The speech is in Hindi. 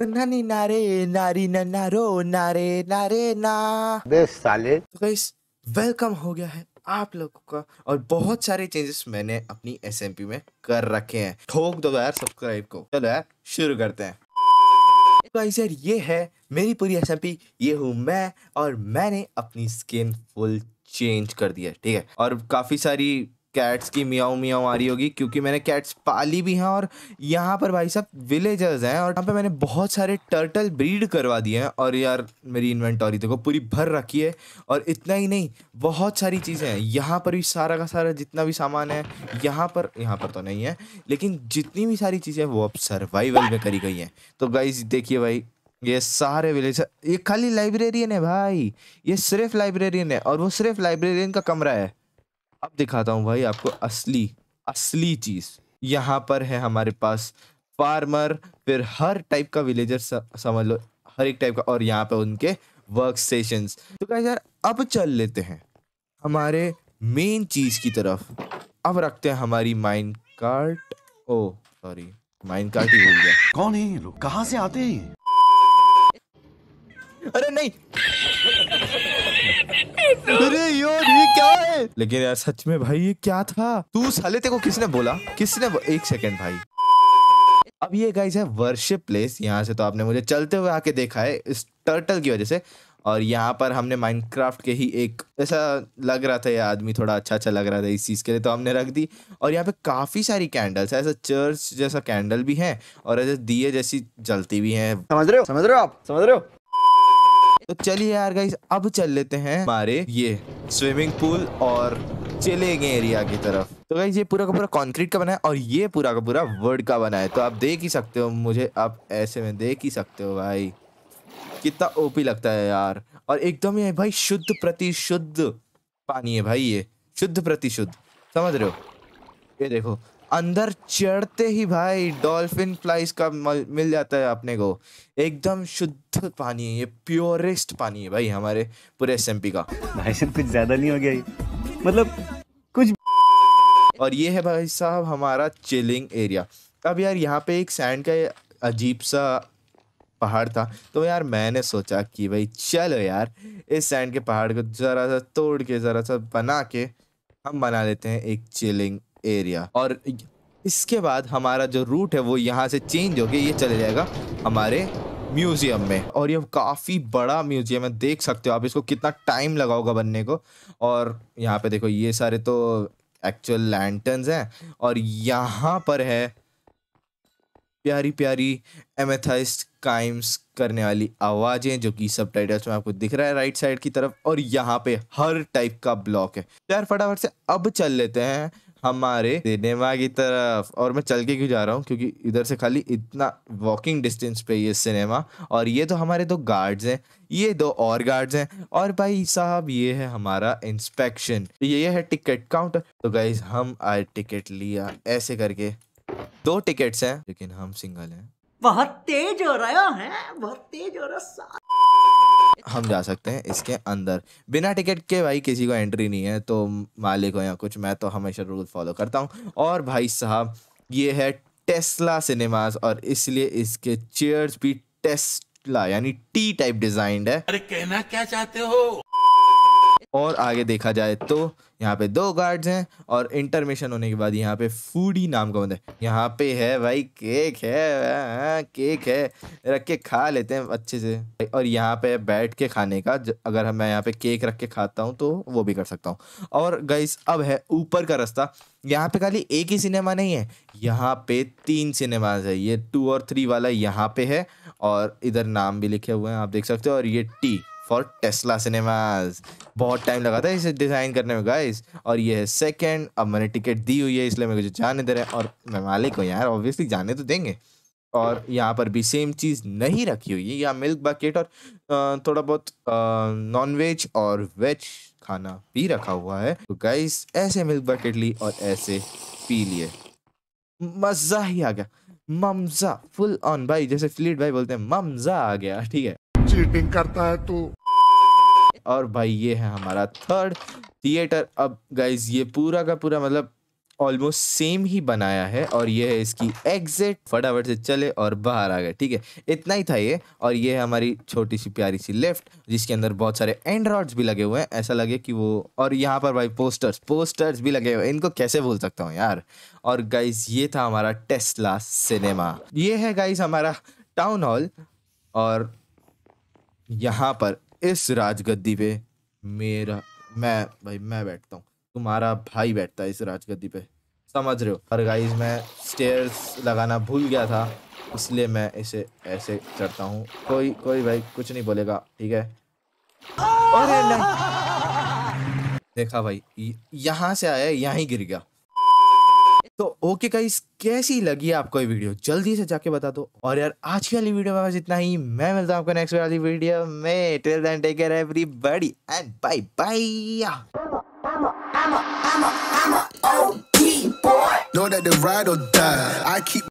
नानी नारे नारी ना नारो नारे नारे ना बे साले तो गाइस वेलकम हो गया है आप लोगों का और बहुत सारे चेंजेस मैंने अपनी एस में कर रखे हैं ठोक दो यार सब्सक्राइब को चलो यार शुरू करते हैं गाइस यार ये है मेरी पूरी एस ये हूँ मैं और मैंने अपनी स्किन फुल चेंज कर दिया ठीक है और काफ़ी सारी कैट्स की मियाऊ मियाऊ आ रही होगी क्योंकि मैंने कैट्स पाली भी हैं और यहाँ पर भाई साहब विलेजर्स हैं और यहाँ पे मैंने बहुत सारे टर्टल ब्रीड करवा दिए हैं और यार मेरी इन्वेंटरी देखो पूरी भर रखी है और इतना ही नहीं बहुत सारी चीज़ें हैं यहाँ पर भी सारा का सारा जितना भी सामान है यहाँ पर यहाँ पर तो नहीं है लेकिन जितनी भी सारी चीज़ें वो अब सर्वाइवल में करी गई हैं तो गाइज देखिए भाई ये सारे विलेज ये खाली लाइब्रेरियन है भाई ये सिर्फ लाइब्रेरियन है और वो सिर्फ लाइब्रेरियन का कमरा है अब दिखाता हूँ भाई आपको असली असली चीज़ यहाँ पर है हमारे पास फार्मर फिर हर टाइप का विलेजर समझ लो हर एक टाइप का और यहाँ पे उनके वर्क स्टेशन तो क्या यार अब चल लेते हैं हमारे मेन चीज़ की तरफ अब रखते हैं हमारी mind cart oh sorry mind cart ही भूल गया कौन है ये लोग कहाँ से आते हैं अरे नहीं अरे यो ये क्या है लेकिन यार सच में भाई ये क्या था तू साले तेरे को किसने बोला किसने बो... एक सेकंड भाई अब ये गाइस है वर्शिप प्लेस यहाँ से तो आपने मुझे चलते हुए आके देखा है इस टर्टल की वजह से और यहाँ पर हमने माइनक्राफ्ट के ही एक ऐसा लग रहा था ये आदमी थोड़ा अच्छा अच्छा लग रहा था इस चीज़ के लिए तो हमने रख दी और यहाँ पे काफ़ी सारी कैंडल्स है ऐसा चर्च जैसा कैंडल भी है और ऐसे दिए जैसी जलती भी हैं समझ रहे हो समझ रहे हो आप समझ रहे हो तो चलिए यार गाइस अब चल लेते हैं हमारे ये स्विमिंग पूल और चलेंगे एरिया की तरफ तो गाइज ये पूरा का पूरा कंक्रीट का बना है और ये पूरा का पूरा वर्ड का बना है तो आप देख ही सकते हो मुझे आप ऐसे में देख ही सकते हो भाई कितना ओपी लगता है यार और एकदम ये भाई शुद्ध प्रतिशुद्ध पानी है भाई ये शुद्ध प्रतिशुद्ध समझ रहे हो ये देखो अंदर चढ़ते ही भाई डॉल्फिन फ्लाइज का मिल जाता है अपने को एकदम शुद्ध पानी है ये प्योरेस्ट पानी है भाई हमारे पूरे एस का भाई साहब कुछ ज़्यादा नहीं हो गया मतलब कुछ और ये है भाई साहब हमारा चिलिंग एरिया अब यार यहाँ पे एक सैंड का अजीब सा पहाड़ था तो यार मैंने सोचा कि भाई चलो यार इस सैंड के पहाड़ को ज़रा सा तोड़ के ज़रा सा बना के हम बना लेते हैं एक चिलिंग एरिया और इसके बाद हमारा जो रूट है वो यहाँ से चेंज हो गया ये चले जाएगा हमारे म्यूजियम में और ये काफ़ी बड़ा म्यूजियम है देख सकते हो आप इसको कितना टाइम लगा होगा बनने को और यहाँ पे देखो ये सारे तो एक्चुअल लैंटन हैं और यहाँ पर है प्यारी प्यारी एमेथाइस्ट काइम्स करने वाली आवाज़ें जो कि सब टाइटल्स में आपको दिख रहा है राइट साइड की तरफ और यहाँ पे हर टाइप का ब्लॉक है यार फटाफट से अब चल लेते हैं हमारे सिनेमा की तरफ और मैं चल के क्यों जा रहा हूँ क्योंकि इधर से खाली इतना वॉकिंग डिस्टेंस पे ये सिनेमा और ये तो हमारे दो गार्ड्स हैं ये दो और गार्ड्स हैं और भाई साहब ये है हमारा इंस्पेक्शन ये है टिकट काउंटर तो गाइज हम आज टिकट लिया ऐसे करके दो टिकट्स हैं लेकिन हम सिंगल हैं बहुत तेज हो रहा है बहुत तेज हो रहा है हम जा सकते हैं इसके अंदर बिना टिकट के भाई किसी को एंट्री नहीं है तो मालिक हो या कुछ मैं तो हमेशा रूल फॉलो करता हूँ और भाई साहब ये है टेस्ला सिनेमाज और इसलिए इसके चेयर्स भी टेस्ला यानी टी टाइप डिजाइंड है अरे कहना क्या चाहते हो और आगे देखा जाए तो यहाँ पे दो गार्ड्स हैं और इंटरमिशन होने के बाद यहाँ पे फूडी नाम का बंदा है यहाँ पे है भाई केक है केक हाँ, है रख के खा लेते हैं अच्छे से और यहाँ पे बैठ के खाने का अगर मैं यहाँ पे केक रख के खाता हूँ तो वो भी कर सकता हूँ और गई अब है ऊपर का रास्ता यहाँ पे खाली एक ही सिनेमा नहीं है यहाँ पे तीन सिनेमाज है ये टू और थ्री वाला यहाँ पे है और इधर नाम भी लिखे हुए हैं आप देख सकते हो और ये टी फॉर टेस्ला सिनेमाज बहुत टाइम लगा था इसे डिज़ाइन करने में गाइस और ये है सेकेंड अब मैंने टिकट दी हुई है इसलिए मेरे को जाने दे रहा है और मैं मालिक हूँ यार ऑब्वियसली जाने तो देंगे और यहाँ पर भी सेम चीज़ नहीं रखी हुई है यहाँ मिल्क बकेट और थोड़ा बहुत नॉन वेज और वेज खाना भी रखा हुआ है तो गाइस ऐसे मिल्क बकेट ली और ऐसे पी लिए मज़ा ही आ गया ममजा फुल ऑन भाई जैसे फ्लीट भाई बोलते हैं ममजा आ गया ठीक है चीटिंग करता है तू और भाई ये है हमारा थर्ड थिएटर अब गाइज ये पूरा का पूरा मतलब ऑलमोस्ट सेम ही बनाया है और ये है इसकी एग्जिट फटाफट से चले और बाहर आ गए ठीक है इतना ही था ये और ये है हमारी छोटी सी प्यारी सी लेफ्ट जिसके अंदर बहुत सारे एंड रॉड्स भी लगे हुए हैं ऐसा लगे कि वो और यहाँ पर भाई पोस्टर्स पोस्टर्स भी लगे हुए हैं इनको कैसे बोल सकता हूँ यार और गाइज ये था हमारा टेस्ला सिनेमा ये है गाइज हमारा टाउन हॉल और यहाँ पर इस राजगद्दी पे मेरा मैं भाई मैं बैठता हूँ तुम्हारा भाई बैठता है इस राजगद्दी पे समझ रहे हो और गाइज मैं स्टेयर्स लगाना भूल गया था इसलिए मैं इसे ऐसे चढ़ता हूँ कोई कोई भाई कुछ नहीं बोलेगा ठीक है अरे नहीं देखा भाई यहाँ से आया यहाँ ही गिर गया तो ओके का कैसी लगी आपको ये वीडियो जल्दी से जाके बता दो और यार आज की वाली वीडियो में बस इतना ही मैं मिलता हूँ आपको नेक्स्ट वाली वीडियो में till then take care buddy and bye bye Know that the ride or die. I keep